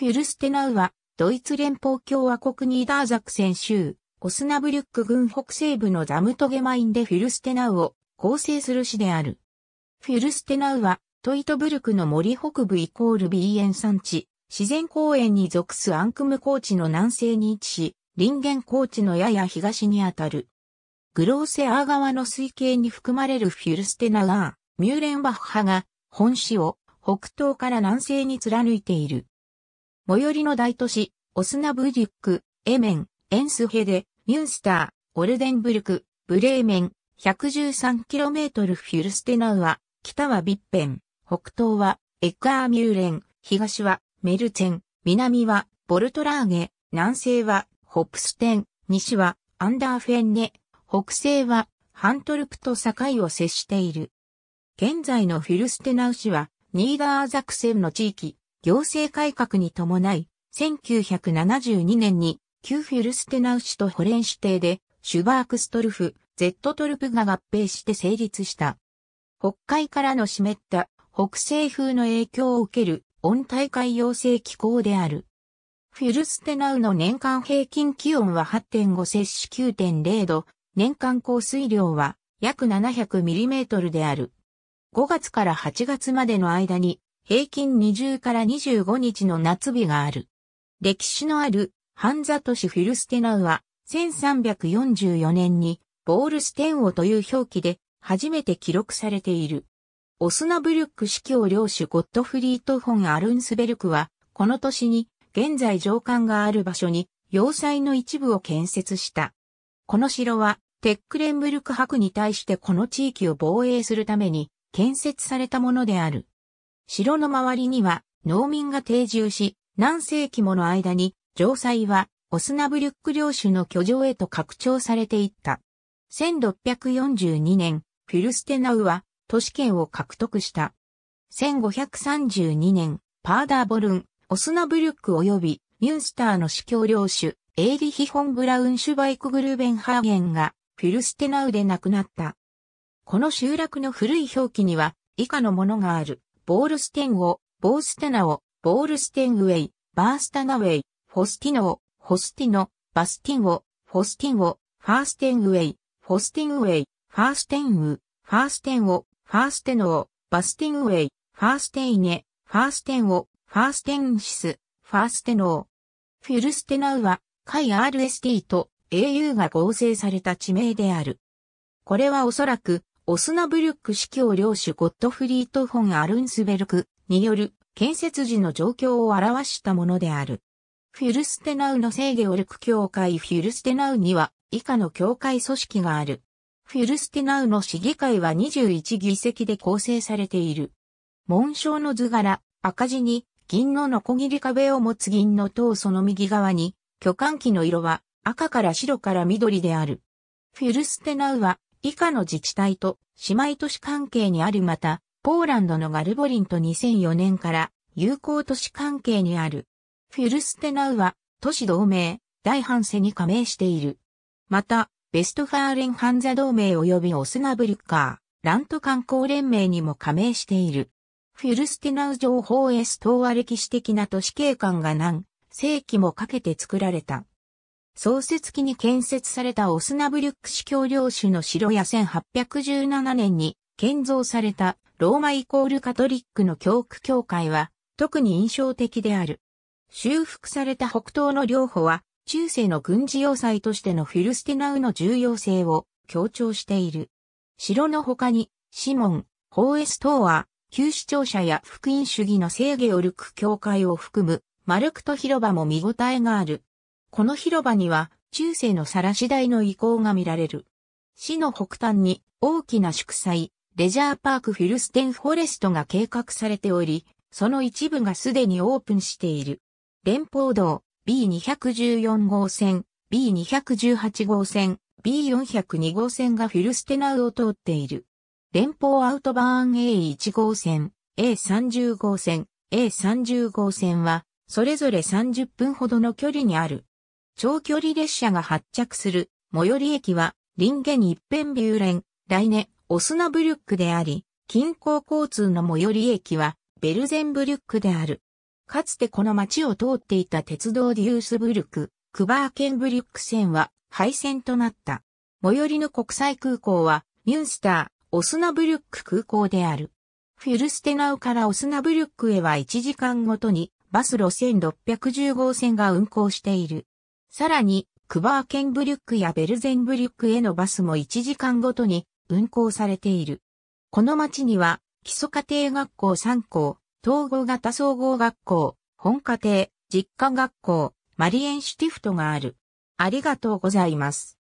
フィルステナウは、ドイツ連邦共和国ニーダーザクセン州、オスナブリュック郡北西部のダムトゲマインでフィルステナウを構成する市である。フィルステナウは、トイトブルクの森北部イコールビーエン山地、自然公園に属すアンクム高地の南西に位置し、林源高地のやや東にあたる。グローセアー川の水系に含まれるフィルステナウは、ミューレンバッハが、本市を北東から南西に貫いている。最寄りの大都市、オスナブリュック、エメン、エンスヘデ、ミュンスター、オルデンブルク、ブレーメン、113km フィルステナウア、北はビッペン、北東はエッカーミューレン、東はメルチェン、南はボルトラーゲ、南西はホプステン、西はアンダーフェンネ、北西はハントルプと境を接している。現在のフィルステナウ市はニーダーザクセンの地域、行政改革に伴い、1972年に、旧フィルステナウ市とホレン市邸で、シュバークストルフ、ゼットトルプが合併して成立した。北海からの湿った北西風の影響を受ける温帯海洋性気候である。フィルステナウの年間平均気温は8.5摂氏9.0度、年間降水量は約 700mm である。5月から8月までの間に平均20から25日の夏日がある。歴史のあるハンザ都市フィルステナウは1344年にボールステンオという表記で初めて記録されている。オスナブルック司教領主ゴットフリート・フォン・アルンスベルクはこの年に現在上官がある場所に要塞の一部を建設した。この城はテックレンブルク博に対してこの地域を防衛するために建設されたものである。城の周りには農民が定住し、何世紀もの間に城塞はオスナブリュック領主の居城へと拡張されていった。1642年、フィルステナウは都市圏を獲得した。1532年、パーダーボルン、オスナブリュック及びミュンスターの司教領主、エイリヒ・ホン・ブラウン・シュバイク・グルーベンハーゲンがフィルステナウで亡くなった。この集落の古い表記には以下のものがある。ボールステンを、ボーステナを、ボールステンウェイ、バースタナウェイ、フォスティノを、ホスティノ、バスティンを、フォスティンを、ファーステンウェイ、フォスティンウェイ、ファーステンウ、ファーステンを、ファーステノを、バスティンウェイ、ファーステイネ、ファーステンを、ファーステンシス、ファーステノー。フィルステナウは、イ RST と AU が合成された地名である。これはおそらく、オスナブルック指揮を領主ゴットフリート・フォン・アルンスベルクによる建設時の状況を表したものである。フィルステナウの聖ゲオルク教会フィルステナウには以下の教会組織がある。フィルステナウの市議会は21議席で構成されている。紋章の図柄、赤字に銀のノコギリ壁を持つ銀の塔その右側に巨漢旗の色は赤から白から緑である。フィルステナウは以下の自治体と姉妹都市関係にあるまた、ポーランドのガルボリンと2004年から友好都市関係にある。フィルステナウは都市同盟、大半世に加盟している。また、ベストファーレンハンザ同盟及びオスナブルッカー、ラント観光連盟にも加盟している。フィルステナウ情報エス島は歴史的な都市景観が何世紀もかけて作られた。創設期に建設されたオスナブリュック司教領主の城や1817年に建造されたローマイコールカトリックの教区教会は特に印象的である。修復された北東の領方は中世の軍事要塞としてのフィルスティナウの重要性を強調している。城の他にシモン、ホーエス等は旧市庁舎や福音主義の聖ゲオルク教会を含むマルクト広場も見応えがある。この広場には中世の晒し台の遺構が見られる。市の北端に大きな祝祭、レジャーパークフィルステンフォレストが計画されており、その一部がすでにオープンしている。連邦道 B214 号線、B218 号線、B402 号線がフィルステナウを通っている。連邦アウトバーン A1 号線、A30 号線、A30 号線は、それぞれ30分ほどの距離にある。長距離列車が発着する最寄り駅は、リンゲン一辺ビューレン、来年、オスナブリュックであり、近郊交通の最寄り駅は、ベルゼンブリュックである。かつてこの町を通っていた鉄道デュースブリュック、クバーケンブリュック線は廃線となった。最寄りの国際空港は、ミュンスター、オスナブリュック空港である。フィルステナウからオスナブリュックへは1時間ごとに、バス路線6 1 5号線が運行している。さらに、クバーケンブリュックやベルゼンブリュックへのバスも1時間ごとに運行されている。この町には、基礎家庭学校3校、統合型総合学校、本家庭、実家学校、マリエンシュティフトがある。ありがとうございます。